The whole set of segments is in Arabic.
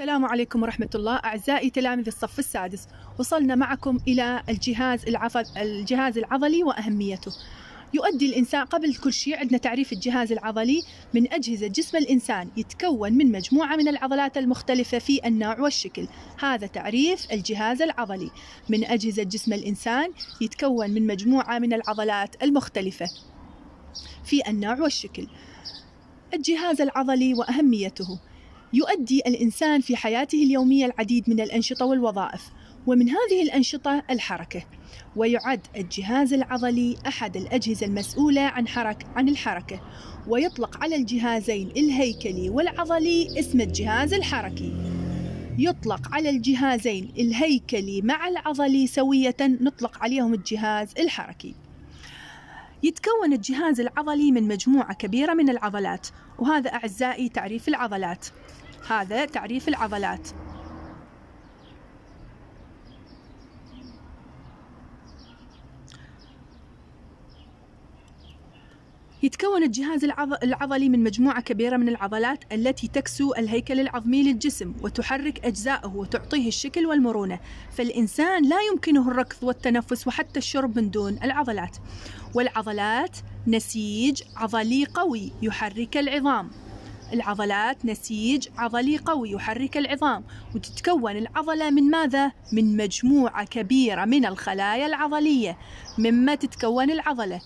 السلام عليكم ورحمة الله أعزائي تلاميذ الصف السادس وصلنا معكم إلى الجهاز, العضل الجهاز العضلي وأهميته يؤدي الإنسان قبل كل شيء عندنا تعريف الجهاز العضلي من أجهزة جسم الإنسان يتكون من مجموعة من العضلات المختلفة في النوع والشكل هذا تعريف الجهاز العضلي من أجهزة جسم الإنسان يتكون من مجموعة من العضلات المختلفة في النوع والشكل الجهاز العضلي وأهميته يؤدي الإنسان في حياته اليومية العديد من الأنشطة والوظائف ومن هذه الأنشطة الحركة ويعد الجهاز العضلي أحد الأجهزة المسؤولة عن, حرك عن الحركة ويطلق على الجهازين الهيكلي والعضلي اسم الجهاز الحركي يطلق على الجهازين الهيكلي مع العضلي سوية نطلق عليهم الجهاز الحركي يتكون الجهاز العضلي من مجموعة كبيرة من العضلات وهذا أعزائي تعريف العضلات هذا تعريف العضلات يتكون الجهاز العضلي من مجموعة كبيرة من العضلات التي تكسو الهيكل العظمي للجسم وتحرك أجزائه وتعطيه الشكل والمرونة، فالإنسان لا يمكنه الركض والتنفس وحتى الشرب من دون العضلات، والعضلات نسيج عضلي قوي يحرك العظام، العضلات نسيج عضلي قوي يحرك العظام وتتكون العضلة من ماذا؟ من مجموعة كبيرة من الخلايا العضلية مما تتكون العضلة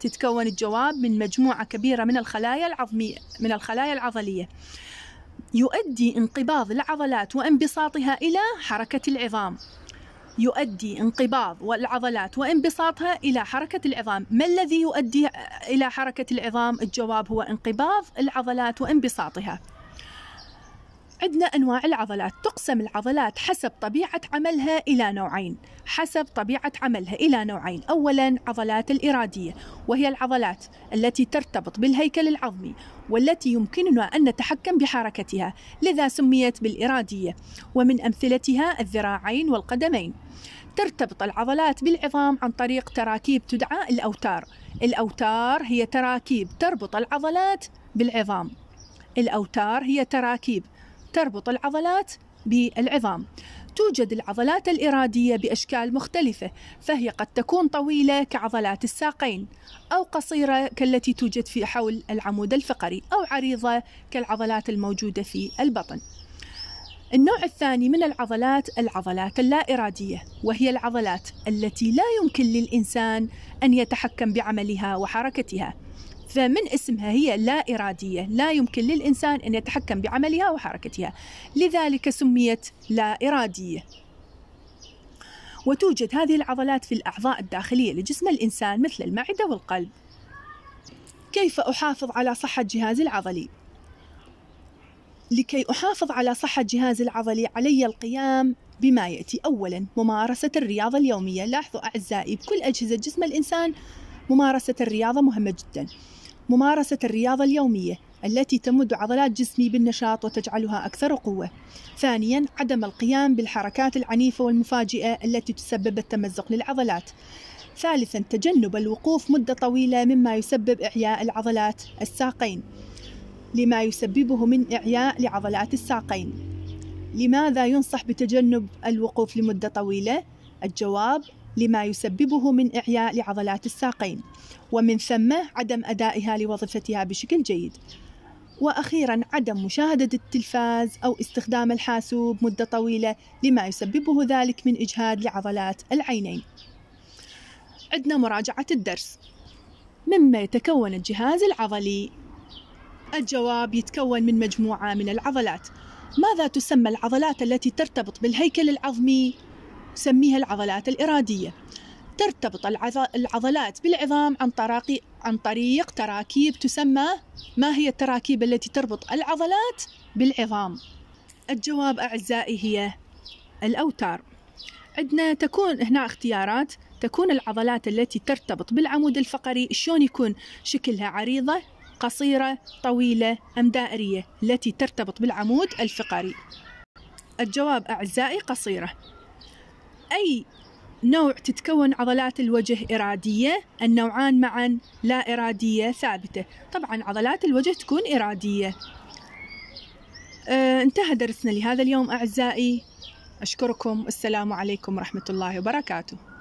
تتكون الجواب من مجموعة كبيرة من الخلايا العظمية من الخلايا العضلية يؤدي انقباض العضلات وانبساطها إلى حركة العظام يؤدي انقباض والعضلات وانبساطها إلى حركة العظام ما الذي يؤدي إلى حركة العظام الجواب هو انقباض العضلات وانبساطها عندنا أنواع العضلات تقسم العضلات حسب طبيعة عملها إلى نوعين حسب طبيعة عملها إلى نوعين أولا عضلات الإرادية وهي العضلات التي ترتبط بالهيكل العظمي والتي يمكننا أن نتحكم بحركتها لذا سميت بالإرادية ومن أمثلتها الذراعين والقدمين ترتبط العضلات بالعظام عن طريق تراكيب تدعى الأوتار الأوتار هي تراكيب تربط العضلات بالعظام الأوتار هي تراكيب تربط العضلات بالعظام توجد العضلات الإرادية بأشكال مختلفة فهي قد تكون طويلة كعضلات الساقين أو قصيرة كالتي توجد في حول العمود الفقري أو عريضة كالعضلات الموجودة في البطن النوع الثاني من العضلات العضلات اللا إرادية وهي العضلات التي لا يمكن للإنسان أن يتحكم بعملها وحركتها فمن اسمها هي لا إرادية لا يمكن للإنسان أن يتحكم بعملها وحركتها لذلك سميت لا إرادية وتوجد هذه العضلات في الأعضاء الداخلية لجسم الإنسان مثل المعدة والقلب كيف أحافظ على صحة جهازي العضلي؟ لكي أحافظ على صحة جهازي العضلي علي القيام بما يأتي أولا ممارسة الرياضة اليومية لاحظوا أعزائي بكل أجهزة جسم الإنسان ممارسة الرياضة مهمة جدا ممارسة الرياضة اليومية التي تمد عضلات جسمي بالنشاط وتجعلها أكثر قوة. ثانياً، عدم القيام بالحركات العنيفة والمفاجئة التي تسبب التمزق للعضلات. ثالثاً، تجنب الوقوف مدة طويلة مما يسبب إعياء العضلات الساقين، لما يسببه من إعياء لعضلات الساقين. لماذا ينصح بتجنب الوقوف لمدة طويلة؟ الجواب لما يسببه من إعياء لعضلات الساقين ومن ثم عدم أدائها لوظيفتها بشكل جيد واخيرا عدم مشاهده التلفاز او استخدام الحاسوب مده طويله لما يسببه ذلك من اجهاد لعضلات العينين. عندنا مراجعه الدرس. مما يتكون الجهاز العضلي؟ الجواب يتكون من مجموعه من العضلات. ماذا تسمى العضلات التي ترتبط بالهيكل العظمي تسميها العضلات الإرادية ترتبط العضلات بالعظام عن طريق عن طريق تراكيب تسمى ما هي التراكيب التي تربط العضلات بالعظام الجواب أعزائي هي الأوتار عندنا تكون هنا اختيارات تكون العضلات التي ترتبط بالعمود الفقري شلون يكون شكلها عريضة قصيرة طويلة أم دائرية التي ترتبط بالعمود الفقري الجواب أعزائي قصيرة أي نوع تتكون عضلات الوجه إرادية النوعان معا لا إرادية ثابتة طبعا عضلات الوجه تكون إرادية آه انتهى درسنا لهذا اليوم أعزائي أشكركم السلام عليكم ورحمة الله وبركاته